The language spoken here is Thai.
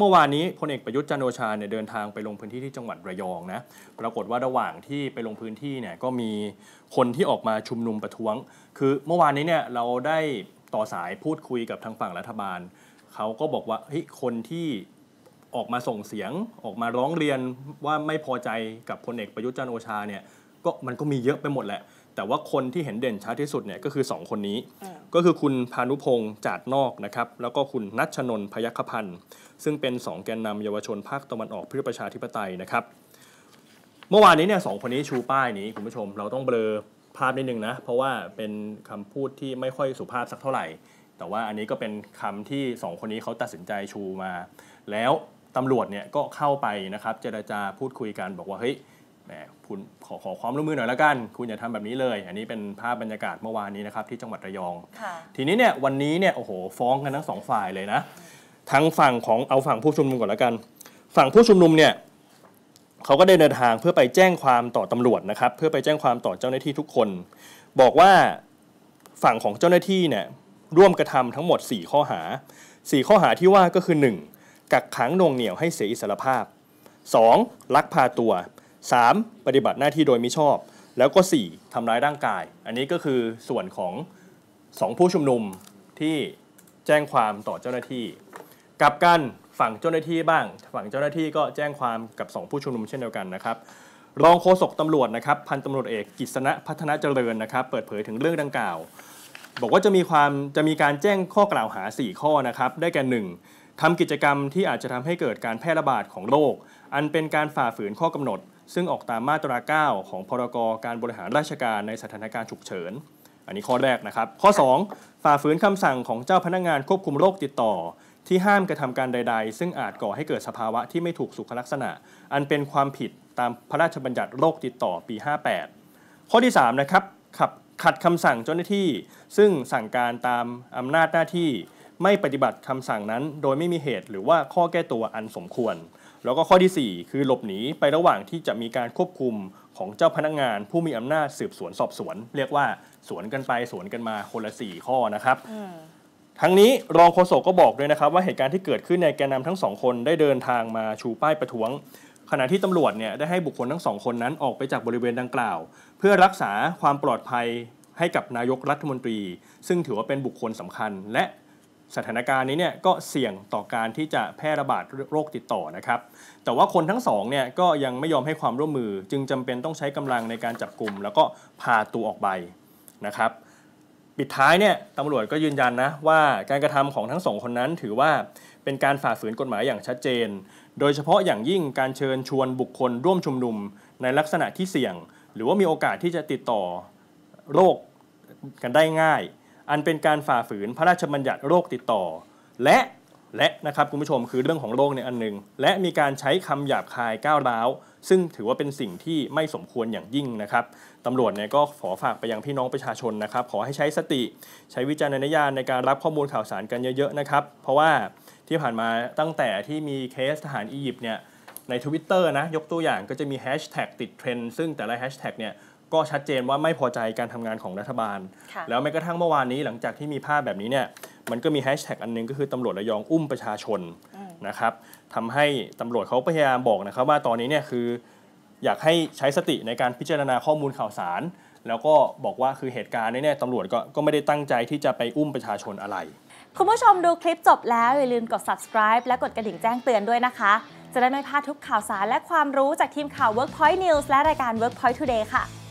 เมื่อวานนี้พลเอกประยุทธ์จันโอชาเนี่ยเดินทางไปลงพื้นที่ ที่จังหวัดระยองนะปรากฏว่าระหว่างที่ไปลงพื้นที่เนี่ยก็มีคนที่ออกมาชุมนุมประท้วง คือเมื่อวานนี้เนี่ยเราได้ต่อสายพูดคุยกับทางฝั่งรัฐบาลเขาก็บอกว่าเฮ้ยคนที่ออกมาส่งเสียงออกมาร้องเรียนว่าไม่พอใจกับพลเอกประยุทธ์จันโอชาเนี่ยก็มันก็มีเยอะไปหมดแหละแต่ว่าคนที่เห็นเด่นชัดที่สุดเนี่ยก็คือ 2 คนนี้ ก็คือคุณพานุพงศ์จาดนอกนะครับ แล้วก็คุณนัชนนพยัคฆพันธ์ซึ่งเป็น 2 แกนนำเยาวชนภาคตะวันออกเพื่อประชาธิปไตยนะครับ เมื่อวานนี้เนี่ยสองคนนี้ชูป้ายนี้คุณผู้ชมเราต้องเบลอภาพนิดนึงนะ เพราะว่าเป็นคำพูดที่ไม่ค่อยสุภาพสักเท่าไหร่ แต่ว่าอันนี้ก็เป็นคำที่ 2 คนนี้เขาตัดสินใจชูมา แล้วตำรวจเนี่ยก็เข้าไปนะครับเจรจาพูดคุยกันบอกว่าเฮ้ยแหมคุณขอขอความร่วมมือหน่อยละกัน คุณอย่าทำแบบนี้เลย อันนี้เป็นภาพบรรยากาศเมื่อวานนี้นะครับ ที่จังหวัดระยอง ทีนี้เนี่ยวันนี้เนี่ยโอ้โหฟ้องกันทั้งสองฝ่ายเลยนะ ทั้งฝั่งของเอาฝั่งผู้ชุมนุมก่อนละกัน ฝั่งผู้ชุมนุมเนี่ยเขาก็ได้เดินทางเพื่อไปแจ้งความต่อตำรวจนะครับ เพื่อไปแจ้งความต่อเจ้าหน้าที่ทุกคน บอกว่าฝั่งของเจ้าหน้าที่เนี่ยร่วมกระทำทั้งหมด4ข้อหา4ข้อหาที่ว่าก็คือ 1. กักขังนงเหนี่ยวให้เสียอิสรภาพ 2. ลักพาตัว 3. ปฏิบัติหน้าที่โดยมิชอบ แล้วก็ 4. ทำร้ายร่างกาย อันนี้ก็คือส่วนของ 2 ผู้ชุมนุมที่แจ้งความต่อเจ้าหน้าที่ กลับกันฝั่งเจ้าหน้าที่บ้าง ฝั่งเจ้าหน้าที่ก็แจ้งความกับ 2 ผู้ชุมนุมเช่นเดียวกันนะครับ รองโฆษกตำรวจนะครับพันตำรวจเอกกิษณะพัฒนาเจริญนะครับเปิดเผยถึงเรื่องดังกล่าวบอกว่าจะมีความจะมีการแจ้งข้อกล่าวหา 4 ข้อนะครับได้แก่ 1. ทำกิจกรรมที่อาจจะทำให้เกิดการแพร่ระบาดของโรคอันเป็นการฝ่าฝืนข้อกำหนดซึ่งออกตามมาตรา9ของพรกการบริหารราชการในสถานการณ์ฉุกเฉิน อันนี้ข้อแรกนะครับ ข้อ 2 ฝ่าฝืนคำสั่งของเจ้าพนักงงานควบคุมโรคติดต่อ ที่ห้ามกระทำการใดๆ ซึ่งอาจก่อให้เกิดสภาวะที่ไม่ถูกสุขลักษณะ อันเป็นความผิดตามพระราชบัญญัติโรคติดต่อปี 58 ข้อที่3นะครับขับขัดคำสั่งเจ้าหน้าที่ ซึ่งสั่งการตามอำนาจหน้าที่ ไม่ปฏิบัติคำสั่งนั้น โดยไม่มีเหตุหรือว่าข้อแก้ตัวอันสมควรแล้วก็ข้อที่ 4 คือหลบหนีไประหว่างที่จะมีการควบคุมของเจ้าพนักงงาน ผู้มีอำนาจสืบสวนสอบสวน เรียกว่า สวนกันไป สวนกันมาคนละ 4 ข้อนะครับ ทั้งนี้รองโฆษกก็บอกด้วยนะครับ ว่าเหตุการณ์ที่เกิดขึ้นในแกนนาทั้งสองคนได้เดินทางมาชูป้ายประท้วง ขณะที่ตำรวจเนี่ยได้ให้บุคคลทั้งสองคนนั้นออกไปจากบริเวณดังกล่าว เพื่อรักษาความปลอดภัยให้กับนายกรัฐมนตรี ซึ่งถือว่าเป็นบุคคลสำคัญและสถานการณ์นี้เนี่ยก็เสี่ยงต่อการที่จะแพร่ระบาดโรคติดต่อนะครับ แต่ว่าคนทั้งสองเนี่ยก็ยังไม่ยอมให้ความร่วมมือ จึงจำเป็นต้องใช้กำลังในการจับกลุ่มแล้วก็พาตัวออกไปนะครับปิดท้ายเนี่ยตำรวจก็ยืนยันนะว่า การกระทำของทั้งสองคนนั้นถือว่าเป็นการฝ่าฝืนกฎหมายอย่างชัดเจน โดยเฉพาะอย่างยิ่งการเชิญชวนบุคคลร่วมชุมนุมในลักษณะที่เสี่ยง หรือว่ามีโอกาสที่จะติดต่อโรคกันได้ง่ายอันเป็นการฝ่าฝืนพระราชบัญญัติโรคติดต่อ และและนะครับคุณผู้ชมคือเรื่องของโรคเนี่ยอันหนึ่งและมีการใช้คำหยาบคายก้าวร้าวซึ่งถือว่าเป็นสิ่งที่ไม่สมควรอย่างยิ่งนะครับตำรวจเนี่ยก็ขอฝากไปยังพี่น้องประชาชนนะครับขอให้ใช้สติ ใช้วิจารณญาณในการรับข้อมูลข่าวสารกันเยอะ ๆนะครับ เพราะว่าที่ผ่านมาตั้งแต่ที่มีเคสทหารอียิปต์เนี่ยในทวิตเตอร์นะยกตัวอย่างก็จะมีแฮชแท็กติดเทรนด์ซึ่งแต่ละแฮชแท็กเนี่ยก็ชัดเจนว่าไม่พอใจการทำงานของรัฐบาล แล้วแม้กระทั่งเมื่อวานนี้หลังจากที่มีภาพแบบนี้เนี่ย มันก็มีแฮชแท็กอันนึงก็คือ ตำรวจระยองอุ้มประชาชนนะครับทำให้ตำรวจเขาพยายามบอกนะครับว่าตอนนี้เนี่ยคืออยากให้ใช้สติในการพิจารณาข้อมูลข่าวสาร แล้วก็บอกว่าคือเหตุการณ์นี้เนี่ยตำรวจก็ก็ไม่ได้ตั้งใจที่จะไปอุ้มประชาชนอะไร คุณผู้ชมดูคลิปจบ แล้วอย่าลืมกด subscribe และกดกระดิ่งแจ้งเตือนด้วยนะคะ จะได้ไม่พลาดทุกข่าวสาร และความรู้จากทีมข่าว Workpoint News และรายการ Workpoint Today ค่ะ